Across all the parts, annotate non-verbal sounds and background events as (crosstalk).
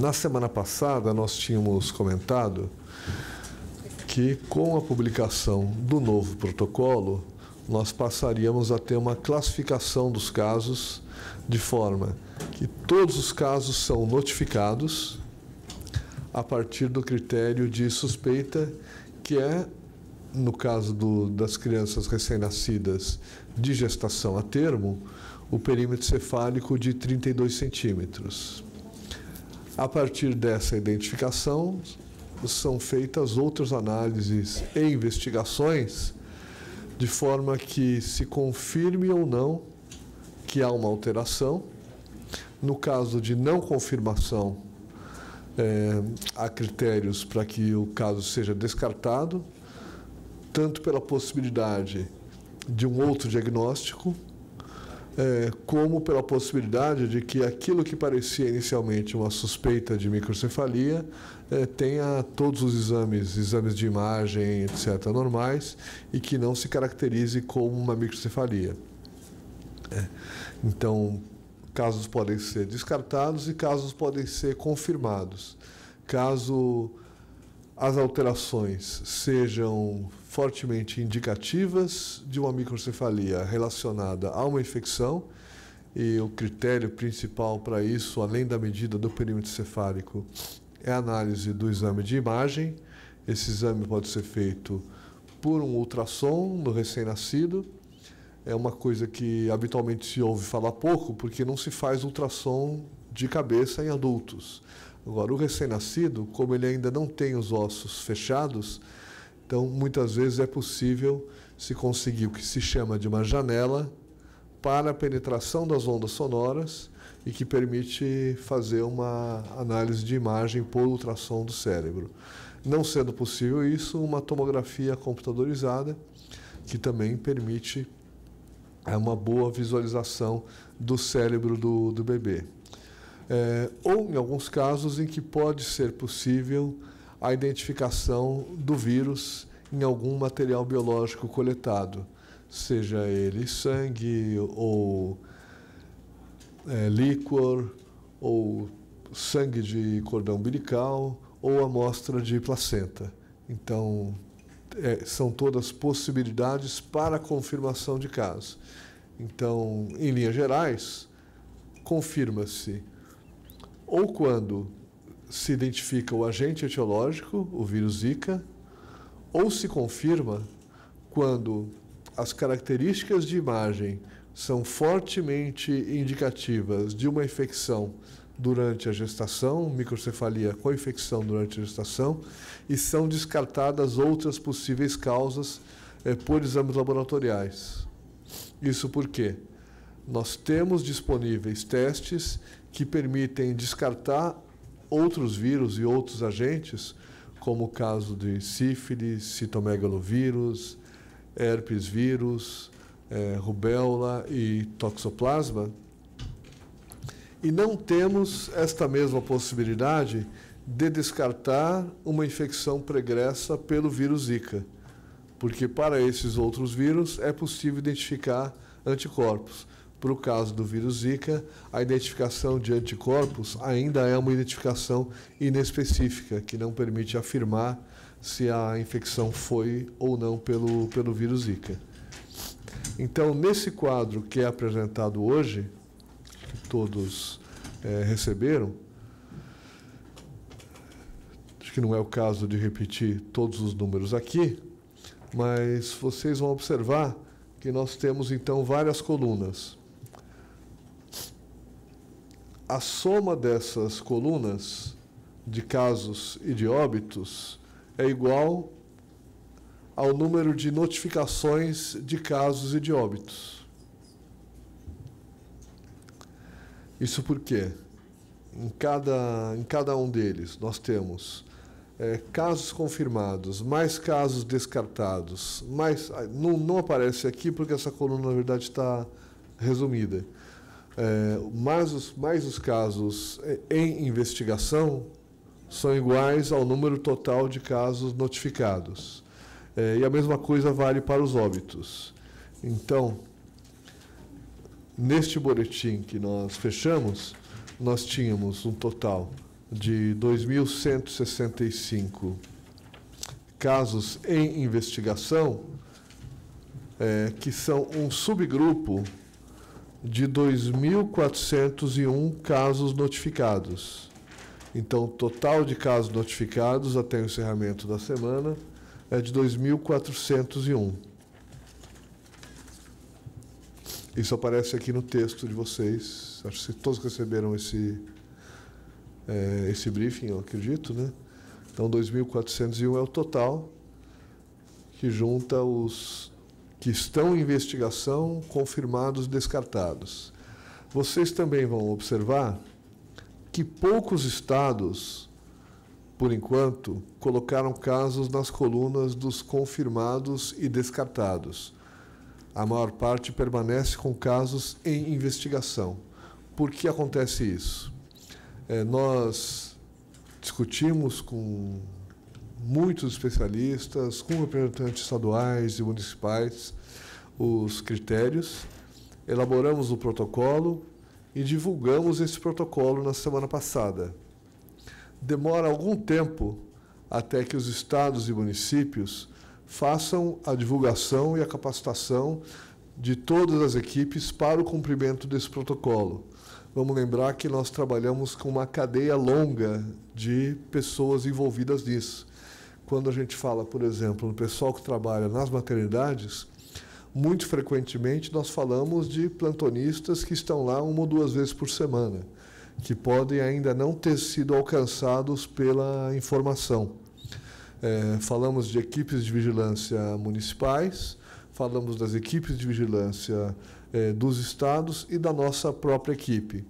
Na semana passada, nós tínhamos comentado que, com a publicação do novo protocolo, nós passaríamos a ter uma classificação dos casos de forma que todos os casos são notificados a partir do critério de suspeita, que é, no caso do, das crianças recém-nascidas de gestação a termo, o perímetro cefálico de 32 centímetros. A partir dessa identificação, são feitas outras análises e investigações, de forma que se confirme ou não que há uma alteração. No caso de não confirmação, é, há critérios para que o caso seja descartado, tanto pela possibilidade de um outro diagnóstico, é, como pela possibilidade de que aquilo que parecia inicialmente uma suspeita de microcefalia é, tenha todos os exames, exames de imagem, etc., normais e que não se caracterize como uma microcefalia. É. Então, casos podem ser descartados e casos podem ser confirmados. Caso as alterações sejam fortemente indicativas de uma microcefalia relacionada a uma infecção, e o critério principal para isso, além da medida do perímetro cefálico, é a análise do exame de imagem. Esse exame pode ser feito por um ultrassom no recém-nascido. É uma coisa que habitualmente se ouve falar pouco, porque não se faz ultrassom de cabeça em adultos. Agora, o recém-nascido, como ele ainda não tem os ossos fechados, então muitas vezes é possível se conseguir o que se chama de uma janela para a penetração das ondas sonoras e que permite fazer uma análise de imagem por ultrassom do cérebro. Não sendo possível isso, uma tomografia computadorizada, que também permite é, uma boa visualização do cérebro do, do bebê é, ou em alguns casos em que pode ser possível a identificação do vírus em algum material biológico coletado, seja ele sangue ou é, líquor ou sangue de cordão umbilical ou amostra de placenta. Então, é, são todas possibilidades para confirmação de caso. Então, em linhas gerais, confirma-se ou quando se identifica o agente etiológico, o vírus Zika, ou se confirma quando as características de imagem são fortemente indicativas de uma infecção durante a gestação, microcefalia com infecção durante a gestação, e são descartadas outras possíveis causas eh, por exames laboratoriais. Isso por quê? Nós temos disponíveis testes que permitem descartar outros vírus e outros agentes, como o caso de sífilis, citomegalovírus, herpes vírus, é, rubéola e toxoplasma. E não temos esta mesma possibilidade de descartar uma infecção pregressa pelo vírus Zika, porque para esses outros vírus é possível identificar anticorpos. Para o caso do vírus Zika, a identificação de anticorpos ainda é uma identificação inespecífica, que não permite afirmar se a infecção foi ou não pelo, pelo vírus Zika. Então, nesse quadro que é apresentado hoje, que todos é, receberam, acho que não é o caso de repetir todos os números aqui, mas vocês vão observar que nós temos então várias colunas a soma dessas colunas de casos e de óbitos é igual ao número de notificações de casos e de óbitos. Isso porque em cada, em cada um deles nós temos é, casos confirmados, mais casos descartados, mais, ah, não, não aparece aqui porque essa coluna, na verdade, está resumida. É, mas os, mais os casos é, em investigação são iguais ao número total de casos notificados. É, e a mesma coisa vale para os óbitos. Então, neste boletim que nós fechamos, nós tínhamos um total de 2.165 casos em investigação, é, que são um subgrupo de 2.401 casos notificados. Então, o total de casos notificados até o encerramento da semana é de 2.401. Isso aparece aqui no texto de vocês. Acho que todos receberam esse, é, esse briefing, eu acredito, né? Então, 2.401 é o total que junta os que estão em investigação, confirmados descartados. Vocês também vão observar que poucos estados, por enquanto, colocaram casos nas colunas dos confirmados e descartados. A maior parte permanece com casos em investigação. Por que acontece isso? É, nós discutimos com muitos especialistas, com representantes estaduais e municipais, os critérios, elaboramos o protocolo e divulgamos esse protocolo na semana passada. Demora algum tempo até que os estados e municípios façam a divulgação e a capacitação de todas as equipes para o cumprimento desse protocolo. Vamos lembrar que nós trabalhamos com uma cadeia longa de pessoas envolvidas nisso. Quando a gente fala, por exemplo, no pessoal que trabalha nas maternidades, muito frequentemente nós falamos de plantonistas que estão lá uma ou duas vezes por semana, que podem ainda não ter sido alcançados pela informação. É, falamos de equipes de vigilância municipais, falamos das equipes de vigilância eh, dos estados e da nossa própria equipe.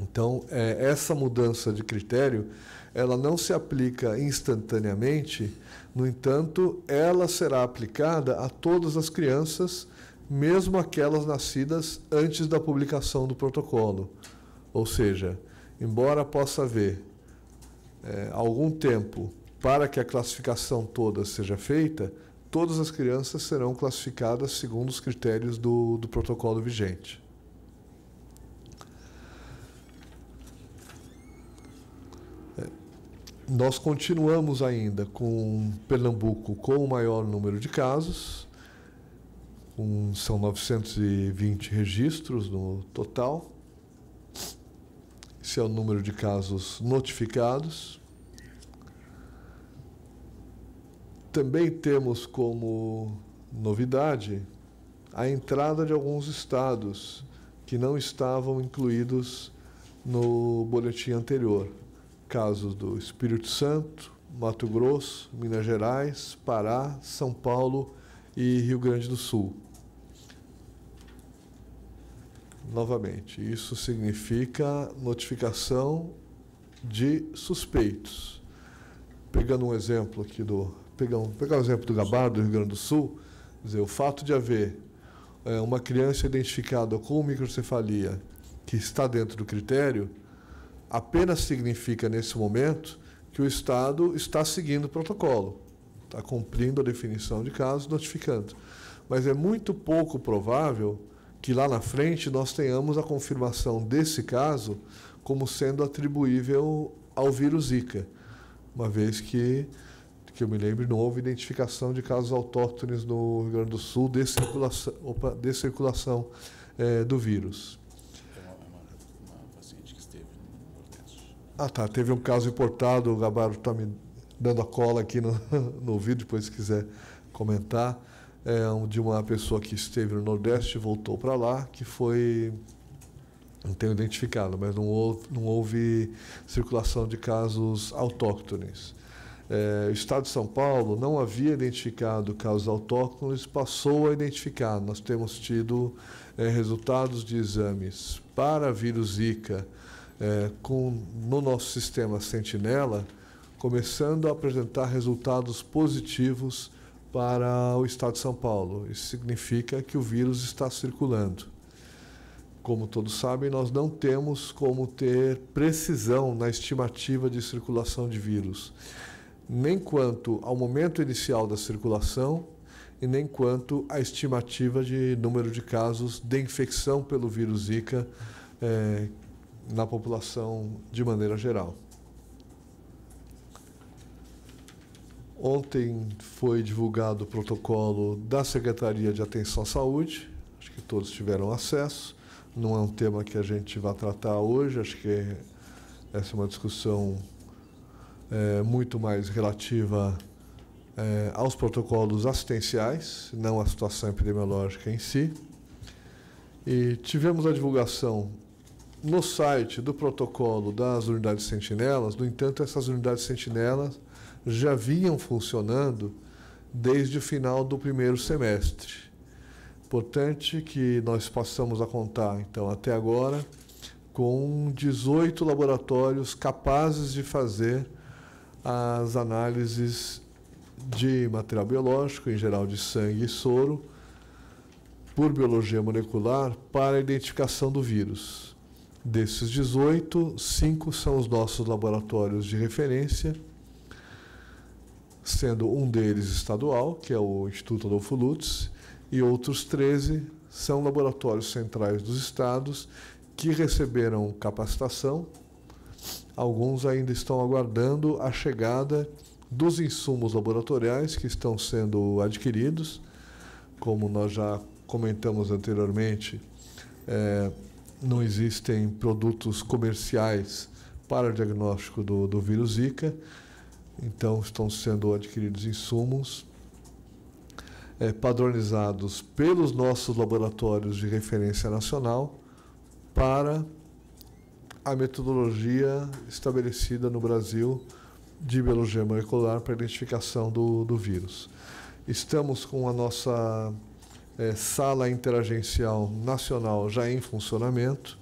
Então, eh, essa mudança de critério, ela não se aplica instantaneamente, no entanto, ela será aplicada a todas as crianças, mesmo aquelas nascidas antes da publicação do protocolo. Ou seja, embora possa haver eh, algum tempo para que a classificação toda seja feita, todas as crianças serão classificadas segundo os critérios do, do protocolo vigente. É, nós continuamos ainda com Pernambuco com o maior número de casos, um, são 920 registros no total. Esse é o número de casos notificados. Também temos como novidade a entrada de alguns estados que não estavam incluídos no boletim anterior. Casos do Espírito Santo, Mato Grosso, Minas Gerais, Pará, São Paulo e Rio Grande do Sul. Novamente, isso significa notificação de suspeitos. Pegando um exemplo aqui do pegar, um, pegar o exemplo do Gabá, do Rio Grande do Sul, dizer, o fato de haver é, uma criança identificada com microcefalia que está dentro do critério, apenas significa, nesse momento, que o Estado está seguindo o protocolo, está cumprindo a definição de casos, notificando. Mas é muito pouco provável que lá na frente nós tenhamos a confirmação desse caso como sendo atribuível ao vírus Zika, uma vez que que eu me lembro, não houve identificação de casos autóctones no Rio Grande do Sul de circulação, opa, de circulação é, do vírus. Então, é ah, tá. Teve um caso importado, o Gabaro está me dando a cola aqui no, (laughs) no vídeo, depois se quiser comentar, é, de uma pessoa que esteve no Nordeste e voltou para lá, que foi. Não tenho identificado, mas não houve, não houve circulação de casos autóctones é, o Estado de São Paulo não havia identificado casos autóctones, passou a identificar. Nós temos tido é, resultados de exames para vírus Zika é, com, no nosso sistema Sentinela, começando a apresentar resultados positivos para o Estado de São Paulo. Isso significa que o vírus está circulando. Como todos sabem, nós não temos como ter precisão na estimativa de circulação de vírus nem quanto ao momento inicial da circulação e nem quanto à estimativa de número de casos de infecção pelo vírus Zika é, na população de maneira geral. Ontem foi divulgado o protocolo da Secretaria de Atenção à Saúde, acho que todos tiveram acesso. Não é um tema que a gente vai tratar hoje, acho que essa é uma discussão é, muito mais relativa é, aos protocolos assistenciais, não à situação epidemiológica em si. E tivemos a divulgação no site do protocolo das unidades sentinelas, no entanto, essas unidades sentinelas já vinham funcionando desde o final do primeiro semestre. Importante que nós passamos a contar, então, até agora, com 18 laboratórios capazes de fazer as análises de material biológico, em geral de sangue e soro, por biologia molecular, para a identificação do vírus. Desses 18, 5 são os nossos laboratórios de referência, sendo um deles estadual, que é o Instituto Adolfo Lutz, e outros 13 são laboratórios centrais dos estados que receberam capacitação Alguns ainda estão aguardando a chegada dos insumos laboratoriais que estão sendo adquiridos. Como nós já comentamos anteriormente, é, não existem produtos comerciais para o diagnóstico do, do vírus Zika, então estão sendo adquiridos insumos é, padronizados pelos nossos laboratórios de referência nacional para a metodologia estabelecida no Brasil de biologia molecular para identificação do, do vírus. Estamos com a nossa é, sala interagencial nacional já em funcionamento.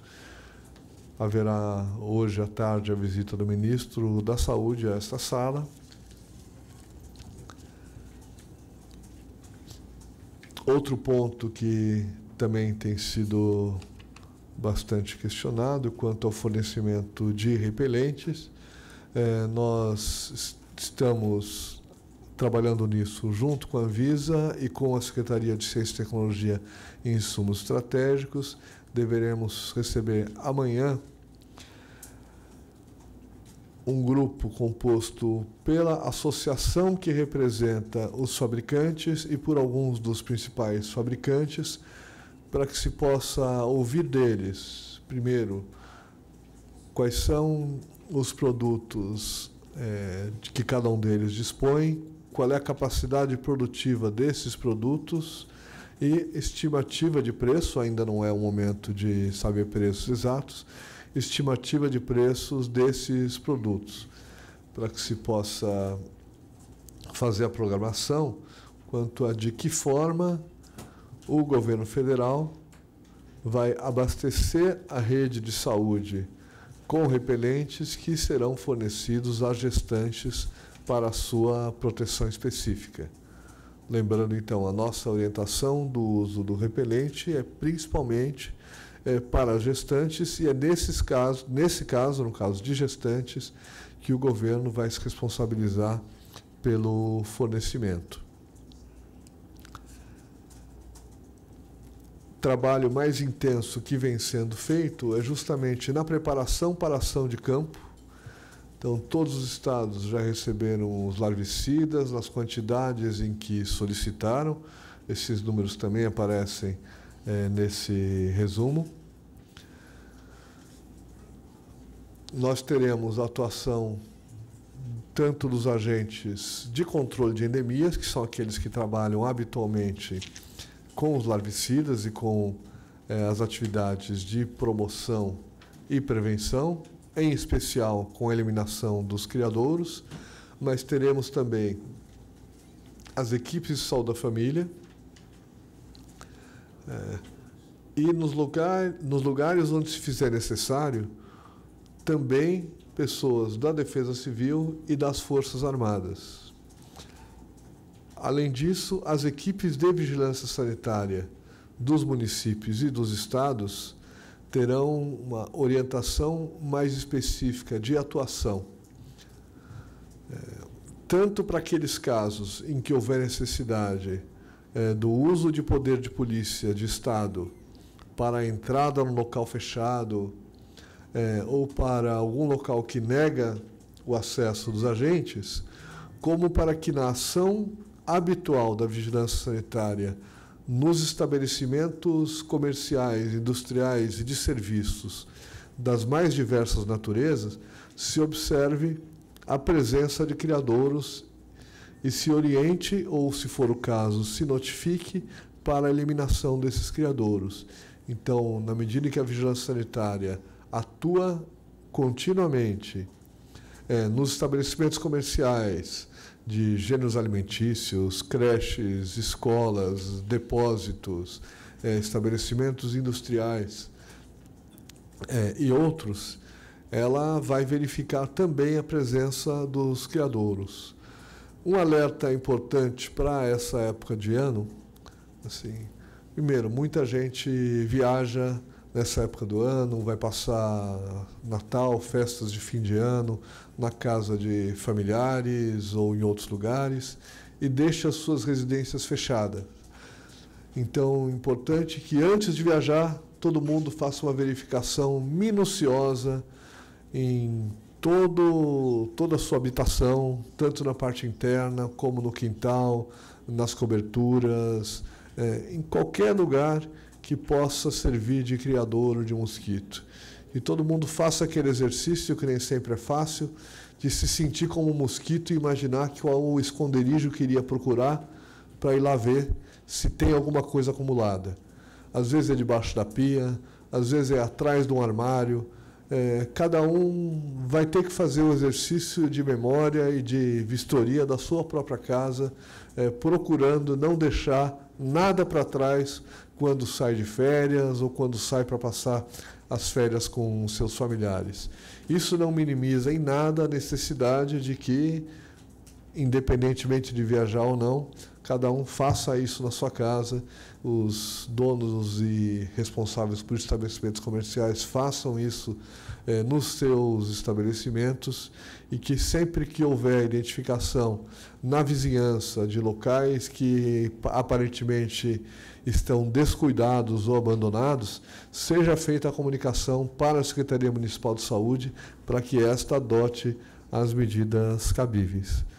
Haverá hoje à tarde a visita do ministro da Saúde a esta sala. Outro ponto que também tem sido bastante questionado quanto ao fornecimento de repelentes. É, nós estamos trabalhando nisso junto com a Anvisa e com a Secretaria de Ciência e Tecnologia e Insumos Estratégicos. Deveremos receber amanhã um grupo composto pela associação que representa os fabricantes e por alguns dos principais fabricantes para que se possa ouvir deles, primeiro, quais são os produtos é, de que cada um deles dispõe, qual é a capacidade produtiva desses produtos e estimativa de preço, ainda não é o momento de saber preços exatos, estimativa de preços desses produtos, para que se possa fazer a programação quanto a de que forma o governo federal vai abastecer a rede de saúde com repelentes que serão fornecidos às gestantes para a sua proteção específica. Lembrando então, a nossa orientação do uso do repelente é principalmente é, para gestantes e é nesses casos, nesse caso, no caso de gestantes, que o governo vai se responsabilizar pelo fornecimento. trabalho mais intenso que vem sendo feito é justamente na preparação para a ação de campo. Então, todos os estados já receberam os larvicidas nas quantidades em que solicitaram. Esses números também aparecem é, nesse resumo. Nós teremos a atuação tanto dos agentes de controle de endemias, que são aqueles que trabalham habitualmente com os larvicidas e com é, as atividades de promoção e prevenção, em especial com a eliminação dos criadouros, mas teremos também as equipes de saúde da família é, e nos, lugar, nos lugares onde se fizer necessário, também pessoas da Defesa Civil e das Forças Armadas. Além disso, as equipes de vigilância sanitária dos municípios e dos estados terão uma orientação mais específica de atuação, é, tanto para aqueles casos em que houver necessidade é, do uso de poder de polícia de Estado para a entrada no local fechado é, ou para algum local que nega o acesso dos agentes, como para que na ação habitual da vigilância sanitária nos estabelecimentos comerciais, industriais e de serviços das mais diversas naturezas, se observe a presença de criadouros e se oriente, ou se for o caso, se notifique para a eliminação desses criadouros. Então, na medida que a vigilância sanitária atua continuamente é, nos estabelecimentos comerciais de gêneros alimentícios, creches, escolas, depósitos, é, estabelecimentos industriais é, e outros, ela vai verificar também a presença dos criadouros. Um alerta importante para essa época de ano, assim, primeiro, muita gente viaja nessa época do ano, vai passar Natal, festas de fim de ano, na casa de familiares ou em outros lugares e deixa as suas residências fechadas. Então, é importante que antes de viajar, todo mundo faça uma verificação minuciosa em todo, toda a sua habitação, tanto na parte interna como no quintal, nas coberturas, é, em qualquer lugar que possa servir de ou de mosquito. E todo mundo faça aquele exercício, que nem sempre é fácil, de se sentir como um mosquito e imaginar que é o esconderijo queria procurar para ir lá ver se tem alguma coisa acumulada. Às vezes é debaixo da pia, às vezes é atrás de um armário. É, cada um vai ter que fazer o exercício de memória e de vistoria da sua própria casa, é, procurando não deixar nada para trás quando sai de férias ou quando sai para passar as férias com seus familiares. Isso não minimiza em nada a necessidade de que, independentemente de viajar ou não, cada um faça isso na sua casa, os donos e responsáveis por estabelecimentos comerciais façam isso eh, nos seus estabelecimentos e que sempre que houver identificação na vizinhança de locais que aparentemente estão descuidados ou abandonados, seja feita a comunicação para a Secretaria Municipal de Saúde para que esta adote as medidas cabíveis.